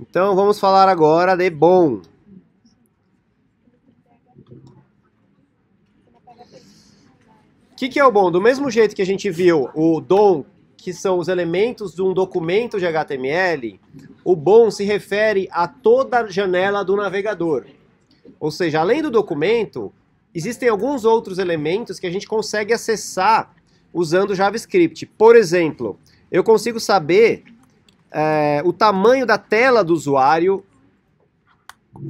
Então vamos falar agora de bom. O que, que é o bom? Do mesmo jeito que a gente viu o dom, que são os elementos de um documento de HTML, o bom se refere a toda a janela do navegador. Ou seja, além do documento, existem alguns outros elementos que a gente consegue acessar usando JavaScript. Por exemplo, eu consigo saber é, o tamanho da tela do usuário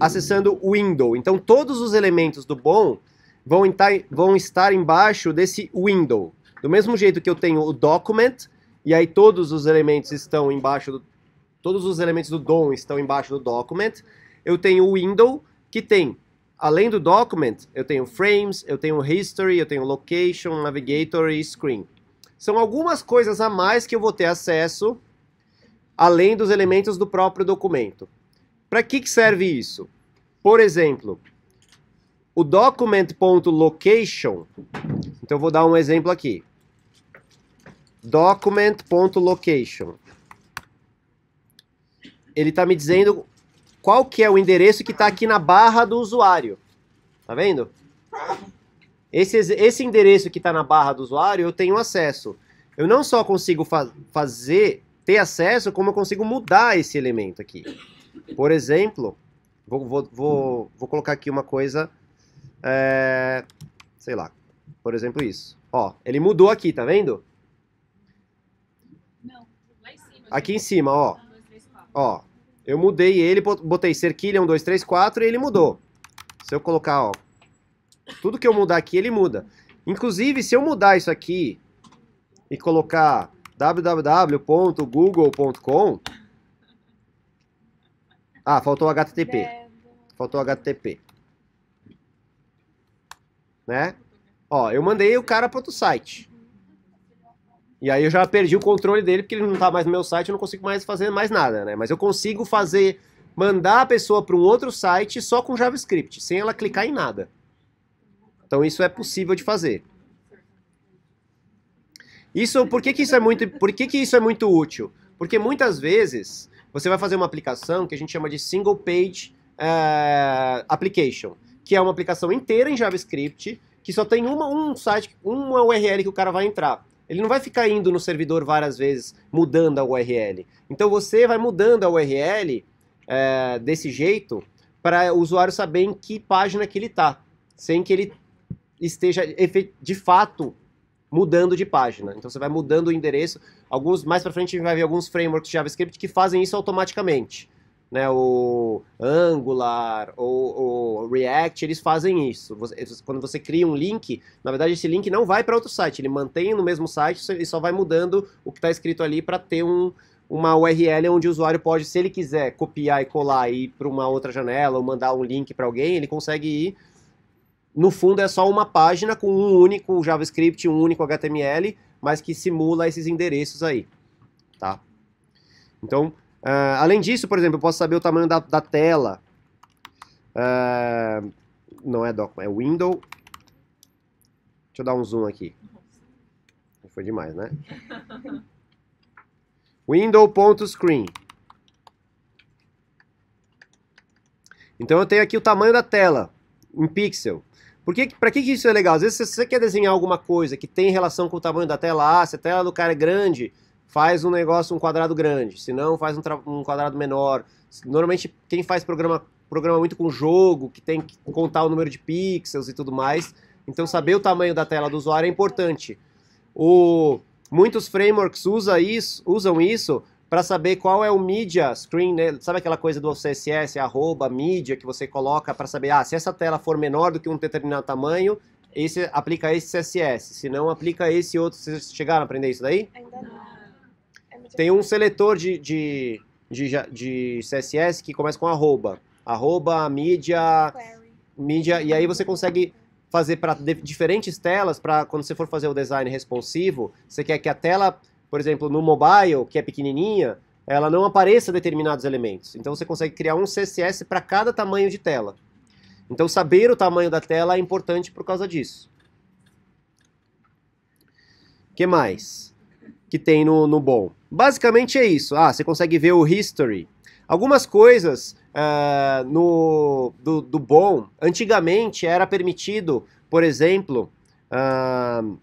acessando o window. Então, todos os elementos do bom vão, vão estar embaixo desse window. Do mesmo jeito que eu tenho o document, e aí todos os elementos estão embaixo do, todos os elementos do DOM estão embaixo do document. Eu tenho o window que tem, além do document, eu tenho frames, eu tenho history, eu tenho location, navigator e screen. São algumas coisas a mais que eu vou ter acesso além dos elementos do próprio documento. Para que, que serve isso? Por exemplo, o document.location, então eu vou dar um exemplo aqui. document.location. Ele está me dizendo qual que é o endereço que está aqui na barra do usuário. Tá vendo? Esse, esse endereço que está na barra do usuário, eu tenho acesso. Eu não só consigo fa fazer ter acesso, como eu consigo mudar esse elemento aqui. Por exemplo, vou, vou, vou, vou colocar aqui uma coisa, é, sei lá, por exemplo isso. Ó, ele mudou aqui, tá vendo? Não, Aqui em assim. cima, ó. Ah, ó, eu mudei ele, botei cerquilha 1, 2, 3, 4 e ele mudou. Se eu colocar, ó, tudo que eu mudar aqui, ele muda. Inclusive, se eu mudar isso aqui e colocar www.google.com. Ah, faltou HTTP. Faltou HTTP. Né? Ó, eu mandei o cara para outro site. E aí eu já perdi o controle dele, porque ele não tá mais no meu site, eu não consigo mais fazer mais nada, né? Mas eu consigo fazer, mandar a pessoa para um outro site só com JavaScript, sem ela clicar em nada. Então isso é possível de fazer. Isso, por que, que isso é muito, por que, que isso é muito útil? Porque muitas vezes você vai fazer uma aplicação que a gente chama de single page uh, application, que é uma aplicação inteira em JavaScript que só tem uma, um site, uma URL que o cara vai entrar. Ele não vai ficar indo no servidor várias vezes mudando a URL. Então você vai mudando a URL eh, desse jeito para o usuário saber em que página que ele está, sem que ele esteja de fato mudando de página. Então você vai mudando o endereço. Alguns mais para frente a gente vai ver alguns frameworks de JavaScript que fazem isso automaticamente. Né, o Angular ou o React, eles fazem isso. Você, quando você cria um link, na verdade esse link não vai para outro site, ele mantém no mesmo site e só vai mudando o que está escrito ali para ter um, uma URL onde o usuário pode, se ele quiser, copiar e colar e ir para uma outra janela ou mandar um link para alguém, ele consegue ir no fundo é só uma página com um único JavaScript, um único HTML, mas que simula esses endereços aí, tá? Então, uh, além disso, por exemplo, eu posso saber o tamanho da, da tela. Uh, não é document, é window. Deixa eu dar um zoom aqui. Foi demais, né? window.screen. Então eu tenho aqui o tamanho da tela em pixel. Porque, para que, isso é legal? Às vezes, se você quer desenhar alguma coisa que tem relação com o tamanho da tela, ah, se a tela do cara é grande, faz um negócio, um quadrado grande, se não, faz um, um quadrado menor. Normalmente, quem faz programa, programa muito com jogo, que tem que contar o número de pixels e tudo mais. Então, saber o tamanho da tela do usuário é importante. O, muitos frameworks usa isso, usam isso para saber qual é o media screen, né? sabe aquela coisa do CSS, arroba, mídia, que você coloca para saber, ah, se essa tela for menor do que um determinado tamanho, esse, aplica esse CSS, se não, aplica esse outro. Vocês chegaram a aprender isso daí? Ainda não. É Tem um seletor de, de, de, de CSS que começa com arroba, arroba, mídia, mídia, e aí você consegue fazer para diferentes telas, para quando você for fazer o design responsivo, você quer que a tela por exemplo, no mobile, que é pequenininha, ela não apareça determinados elementos. Então você consegue criar um CSS para cada tamanho de tela. Então saber o tamanho da tela é importante por causa disso. O que mais que tem no, no bom? Basicamente é isso. Ah, você consegue ver o history. Algumas coisas uh, no, do, do bom, antigamente era permitido, por exemplo, uh,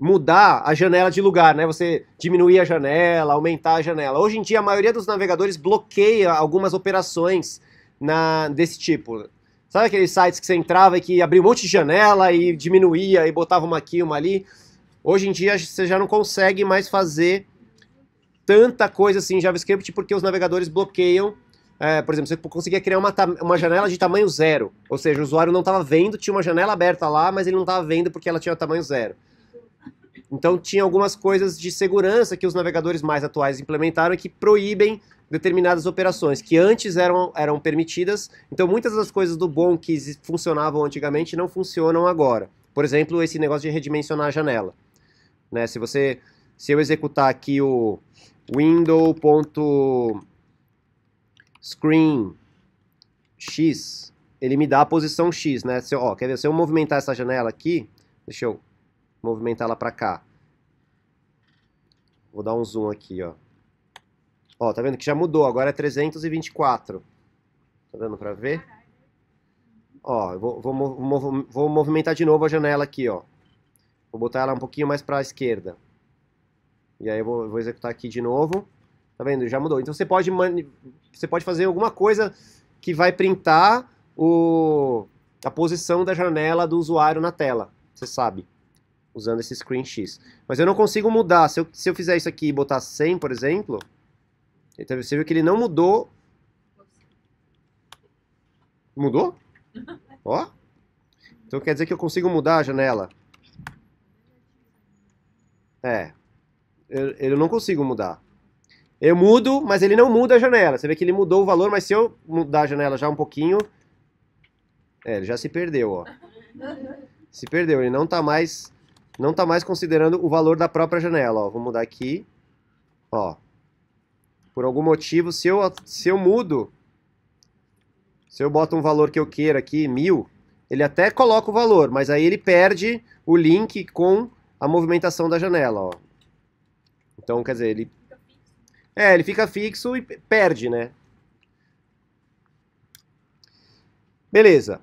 mudar a janela de lugar, né? Você diminuir a janela, aumentar a janela. Hoje em dia, a maioria dos navegadores bloqueia algumas operações na, desse tipo. Sabe aqueles sites que você entrava e que abria um monte de janela e diminuía e botava uma aqui, uma ali? Hoje em dia, você já não consegue mais fazer tanta coisa assim em JavaScript porque os navegadores bloqueiam. É, por exemplo, você conseguia criar uma, uma janela de tamanho zero. Ou seja, o usuário não estava vendo, tinha uma janela aberta lá, mas ele não estava vendo porque ela tinha tamanho zero. Então, tinha algumas coisas de segurança que os navegadores mais atuais implementaram que proíbem determinadas operações que antes eram, eram permitidas. Então, muitas das coisas do bom que funcionavam antigamente não funcionam agora. Por exemplo, esse negócio de redimensionar a janela. Né? Se você se eu executar aqui o window.screen x, ele me dá a posição x, né? Se eu, ó, quer ver, se eu movimentar essa janela aqui, deixa eu movimentar ela para cá. Vou dar um zoom aqui, ó. Ó, tá vendo que já mudou, agora é 324. Tá dando para ver? Ó, vou, vou, vou movimentar de novo a janela aqui, ó. Vou botar ela um pouquinho mais para a esquerda. E aí eu vou, vou, executar aqui de novo. Tá vendo? Já mudou. Então você pode, você pode fazer alguma coisa que vai printar o, a posição da janela do usuário na tela. Você sabe usando esse screen X. Mas eu não consigo mudar. Se eu, se eu fizer isso aqui e botar 100, por exemplo, então você viu que ele não mudou. Mudou? Ó. Então quer dizer que eu consigo mudar a janela. É. Eu, eu não consigo mudar. Eu mudo, mas ele não muda a janela. Você vê que ele mudou o valor, mas se eu mudar a janela já um pouquinho... É, ele já se perdeu, ó. Se perdeu, ele não tá mais não está mais considerando o valor da própria janela. Ó. Vou mudar aqui. Ó. Por algum motivo, se eu, se eu mudo, se eu boto um valor que eu queira aqui, mil, ele até coloca o valor, mas aí ele perde o link com a movimentação da janela. Ó. Então, quer dizer, ele... É, ele fica fixo e perde, né? Beleza.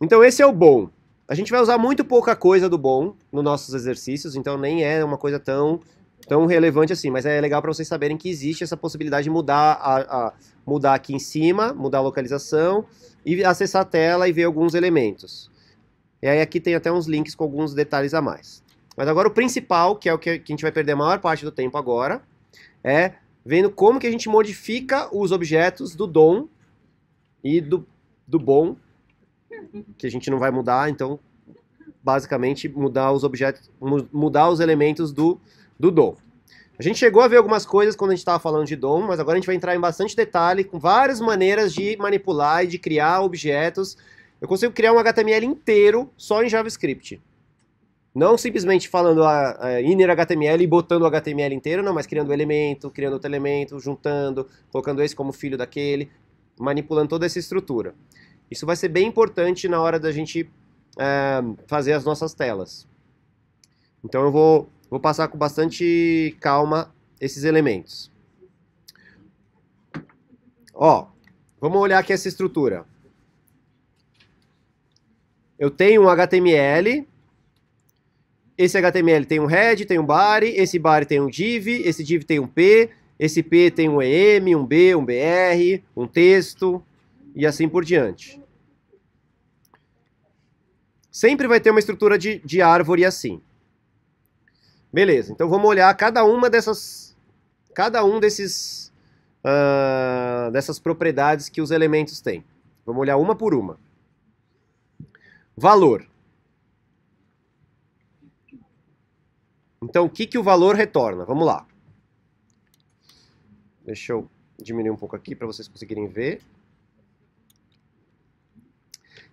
Então esse é o bom. A gente vai usar muito pouca coisa do bom nos nossos exercícios, então nem é uma coisa tão, tão relevante assim, mas é legal para vocês saberem que existe essa possibilidade de mudar, a, a, mudar aqui em cima, mudar a localização e acessar a tela e ver alguns elementos. E aí aqui tem até uns links com alguns detalhes a mais. Mas agora o principal, que é o que a gente vai perder a maior parte do tempo agora, é vendo como que a gente modifica os objetos do DOM e do, do bom que a gente não vai mudar, então basicamente mudar os objetos, mudar os elementos do, do DOM. A gente chegou a ver algumas coisas quando a gente estava falando de DOM, mas agora a gente vai entrar em bastante detalhe com várias maneiras de manipular e de criar objetos. Eu consigo criar um HTML inteiro só em JavaScript. Não simplesmente falando a, ah, a é, inner HTML e botando o HTML inteiro, não, mas criando elemento, criando outro elemento, juntando, colocando esse como filho daquele, manipulando toda essa estrutura. Isso vai ser bem importante na hora da gente eh, fazer as nossas telas. Então eu vou, vou passar com bastante calma esses elementos. Ó, vamos olhar aqui essa estrutura. Eu tenho um HTML, esse HTML tem um head, tem um body, esse body tem um div, esse div tem um p, esse p tem um em, um b, um br, um texto, e assim por diante. Sempre vai ter uma estrutura de, de árvore assim. Beleza, então vamos olhar cada uma dessas, cada um desses, uh, dessas propriedades que os elementos têm. Vamos olhar uma por uma. Valor. Então, o que, que o valor retorna? Vamos lá. Deixa eu diminuir um pouco aqui para vocês conseguirem ver.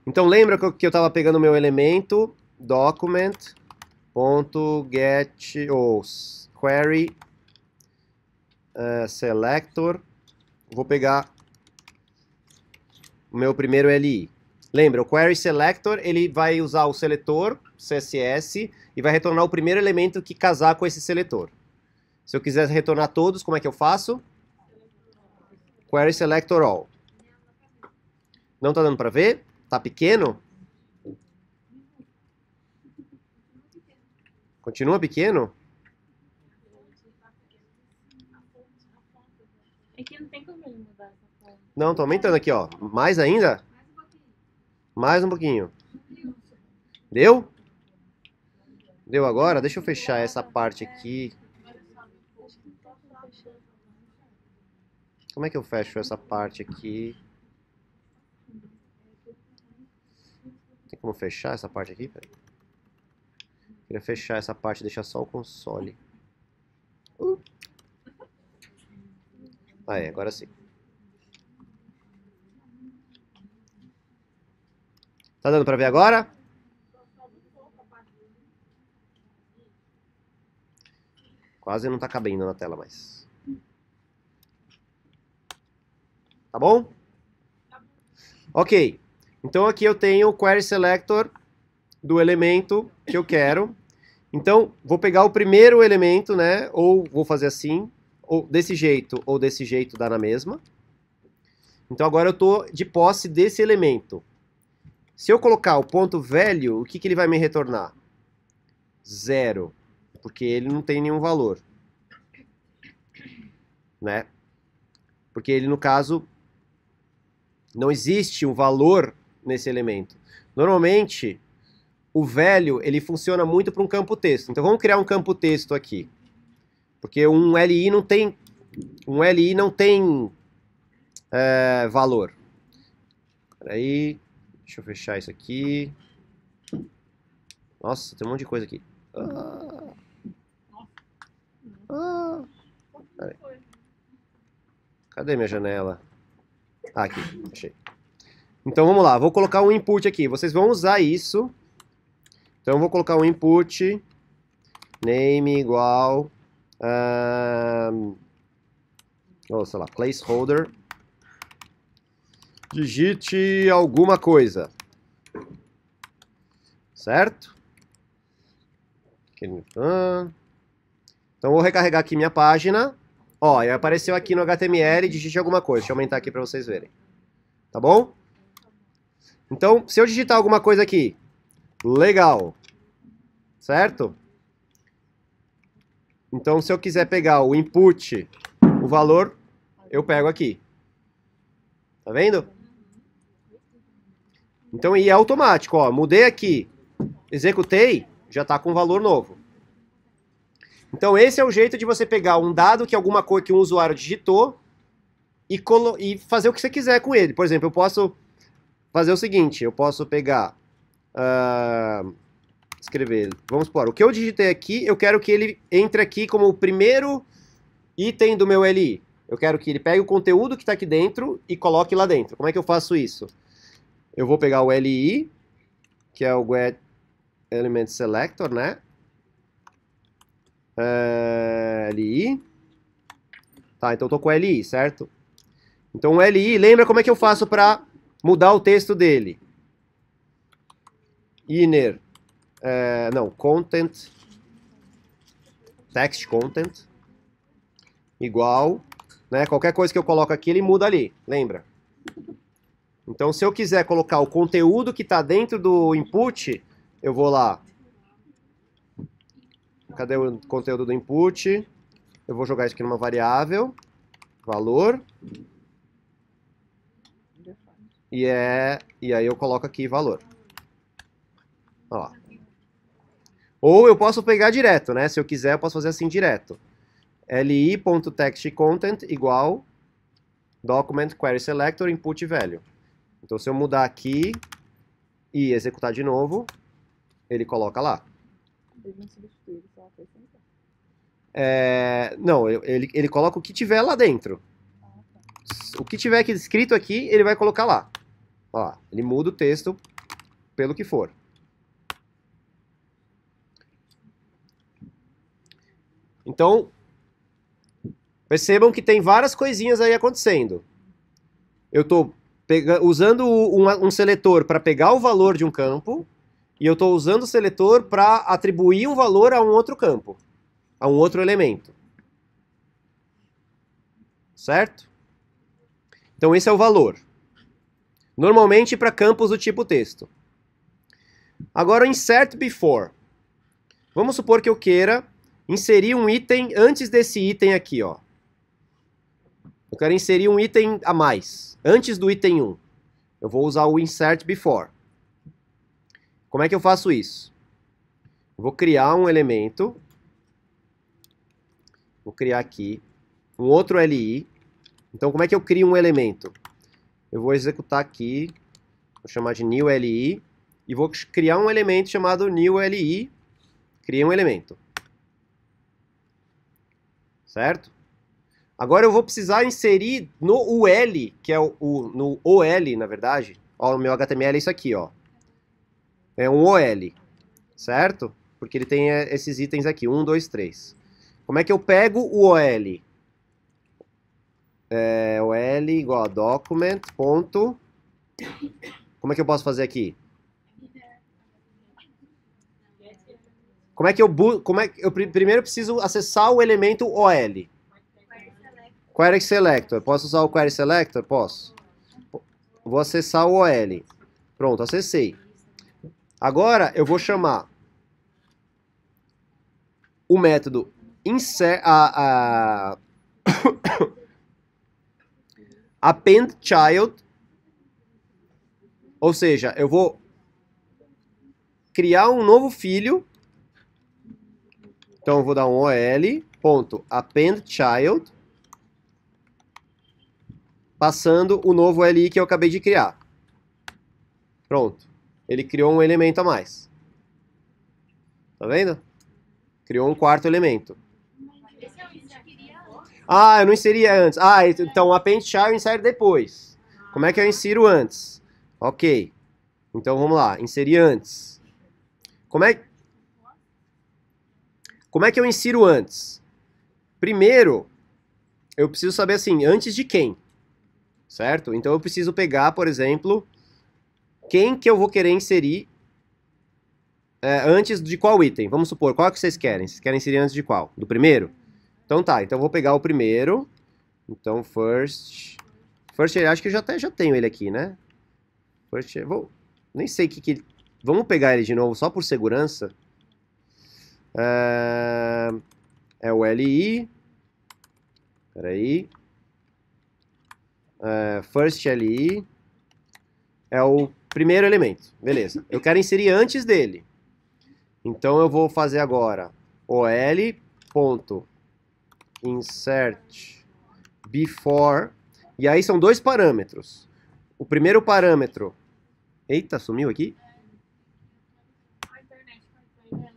Então lembra que eu estava pegando o meu elemento document.get ou query uh, selector. Vou pegar o meu primeiro li. Lembra, o query selector ele vai usar o seletor CSS e vai retornar o primeiro elemento que casar com esse seletor. Se eu quiser retornar todos, como é que eu faço? Query selector all. Não está dando para ver? Tá pequeno? Continua pequeno? É que não tem como ele mudar essa forma. Não, tô aumentando aqui, ó. Mais ainda? Mais um pouquinho. Deu? Deu agora? Deixa eu fechar essa parte aqui. Como é que eu fecho essa parte aqui? como fechar essa parte aqui? Peraí. Queria fechar essa parte e deixar só o console. Uh. Ah, é, agora sim. Tá dando pra ver agora? Quase não tá cabendo na tela mais. Tá bom? Ok. Então aqui eu tenho o query selector do elemento que eu quero. Então vou pegar o primeiro elemento, né? Ou vou fazer assim, ou desse jeito, ou desse jeito dá na mesma. Então agora eu estou de posse desse elemento. Se eu colocar o ponto velho, o que, que ele vai me retornar? Zero, porque ele não tem nenhum valor. Né? Porque ele, no caso, não existe um valor nesse elemento. Normalmente, o velho ele funciona muito para um campo texto. Então vamos criar um campo texto aqui. Porque um LI não tem, um LI não tem é, valor. Aí, deixa eu fechar isso aqui. Nossa, tem um monte de coisa aqui. Ah. Ah. Cadê minha janela? Ah, aqui, achei. Então vamos lá, vou colocar um input aqui. Vocês vão usar isso. Então vou colocar um input name igual um, ou sei lá, placeholder. Digite alguma coisa. Certo? Então vou recarregar aqui minha página. Ó, apareceu aqui no HTML, digite alguma coisa. Deixa eu aumentar aqui para vocês verem. Tá bom? Então, se eu digitar alguma coisa aqui, legal, certo? Então, se eu quiser pegar o input, o valor, eu pego aqui. Tá vendo? Então, e é automático, ó, mudei aqui, executei, já está com valor novo. Então, esse é o jeito de você pegar um dado que alguma coisa que um usuário digitou e, e fazer o que você quiser com ele. Por exemplo, eu posso fazer o seguinte, eu posso pegar, uh, escrever, vamos supor, o que eu digitei aqui, eu quero que ele entre aqui como o primeiro item do meu LI. Eu quero que ele pegue o conteúdo que está aqui dentro e coloque lá dentro. Como é que eu faço isso? Eu vou pegar o LI, que é o get element selector, né? Uh, LI. Tá, então eu tô com o LI, certo? Então o LI, lembra como é que eu faço para mudar o texto dele. Inner, é, não, content, text content, igual, né? Qualquer coisa que eu coloco aqui, ele muda ali, lembra? Então, se eu quiser colocar o conteúdo que está dentro do input, eu vou lá. Cadê o conteúdo do input? Eu vou jogar isso aqui numa variável, valor, e, é, e aí eu coloco aqui valor. Ó. Ou eu posso pegar direto, né? Se eu quiser, eu posso fazer assim direto. li.textContent igual document query selector input value. Então se eu mudar aqui e executar de novo, ele coloca lá. É, não, ele, ele coloca o que tiver lá dentro. Ah, tá. O que tiver aqui escrito aqui, ele vai colocar lá. Ó, ele muda o texto pelo que for. Então, percebam que tem várias coisinhas aí acontecendo. Eu estou usando um, um seletor para pegar o valor de um campo, e eu estou usando o seletor para atribuir um valor a um outro campo, a um outro elemento. Certo? Então esse é o valor. Normalmente para campos do tipo texto. Agora o insert before. Vamos supor que eu queira inserir um item antes desse item aqui, ó. Eu quero inserir um item a mais, antes do item 1. Eu vou usar o insert before. Como é que eu faço isso? Eu vou criar um elemento. Vou criar aqui um outro li. Então, como é que eu crio um elemento? eu vou executar aqui, vou chamar de new li, e vou criar um elemento chamado new li, criei um elemento. Certo? Agora eu vou precisar inserir no UL, que é o, o no OL, na verdade, ó, o meu HTML é isso aqui, ó. É um OL, certo? Porque ele tem é, esses itens aqui, 1, 2, 3. Como é que eu pego o OL? é, o L igual a document. Ponto. Como é que eu posso fazer aqui? Como é que eu como é que eu primeiro preciso acessar o elemento OL? Query selector. Posso usar o query selector? Posso. Vou acessar o OL. Pronto, acessei. Agora eu vou chamar o método insert a, a append child, ou seja, eu vou criar um novo filho. Então eu vou dar um ol.append ponto append child passando o novo li que eu acabei de criar. Pronto. Ele criou um elemento a mais. Tá vendo? Criou um quarto elemento. Ah, eu não inseria antes. Ah, então a Paint Char eu insiro depois. Como é que eu insiro antes? Ok. Então vamos lá, inserir antes. Como é, Como é que eu insiro antes? Primeiro, eu preciso saber assim, antes de quem? Certo? Então eu preciso pegar, por exemplo, quem que eu vou querer inserir é, antes de qual item? Vamos supor, qual que vocês querem? Vocês querem inserir antes de qual? Do primeiro? Então tá, então vou pegar o primeiro. Então, first... First, acho que eu já, até, já tenho ele aqui, né? First, vou... Nem sei o que que ele... Vamos pegar ele de novo, só por segurança. É, é o LI. Peraí. É, first LI. É o primeiro elemento. Beleza. Eu quero inserir antes dele. Então eu vou fazer agora ol.first insert before, e aí são dois parâmetros. O primeiro parâmetro, eita, sumiu aqui?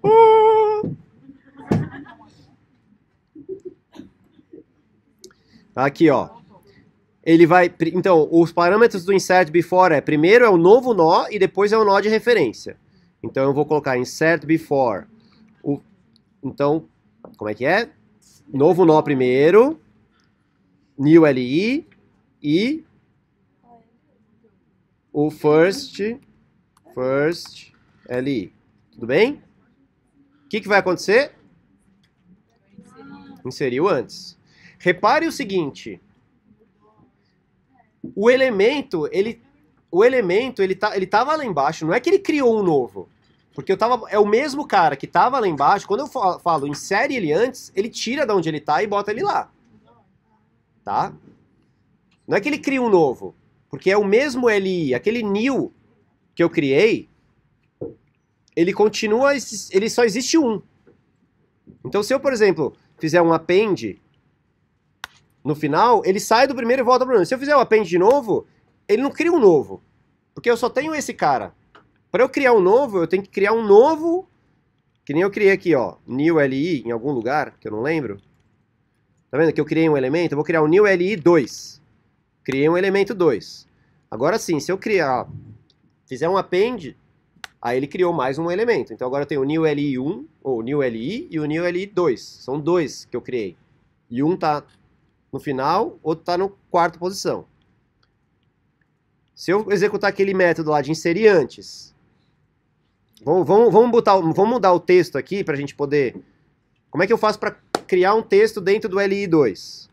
Uh! Aqui, ó. Ele vai, então, os parâmetros do insert before é, primeiro é o novo nó e depois é o nó de referência. Então eu vou colocar insert before. O, então, como é que é? novo nó primeiro, new li e o first, first li. Tudo bem? O que, que vai acontecer? Inseriu antes. Repare o seguinte. O elemento, ele o elemento, ele tá, ele tava lá embaixo, não é que ele criou um novo. Porque eu tava. É o mesmo cara que tava lá embaixo. Quando eu falo insere ele antes, ele tira de onde ele tá e bota ele lá. Tá? Não é que ele cria um novo. Porque é o mesmo LI. Aquele new que eu criei, ele continua. Ele só existe um. Então, se eu, por exemplo, fizer um append no final, ele sai do primeiro e volta para o primeiro. Se eu fizer o append de novo, ele não cria um novo. Porque eu só tenho esse cara. Para eu criar um novo, eu tenho que criar um novo, que nem eu criei aqui, ó, new li em algum lugar, que eu não lembro. Tá vendo que eu criei um elemento? Eu vou criar um new li 2. Criei um elemento 2. Agora sim, se eu criar, fizer um append, aí ele criou mais um elemento. Então agora eu tenho o new li 1, ou new li, e o new li 2. São dois que eu criei. E um tá no final, outro tá no quarta posição. Se eu executar aquele método lá de inserir antes, Vamos, vamos, vamos, botar, vamos mudar o texto aqui para a gente poder... Como é que eu faço para criar um texto dentro do LI2?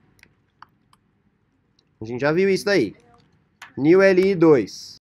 A gente já viu isso daí. New LI2.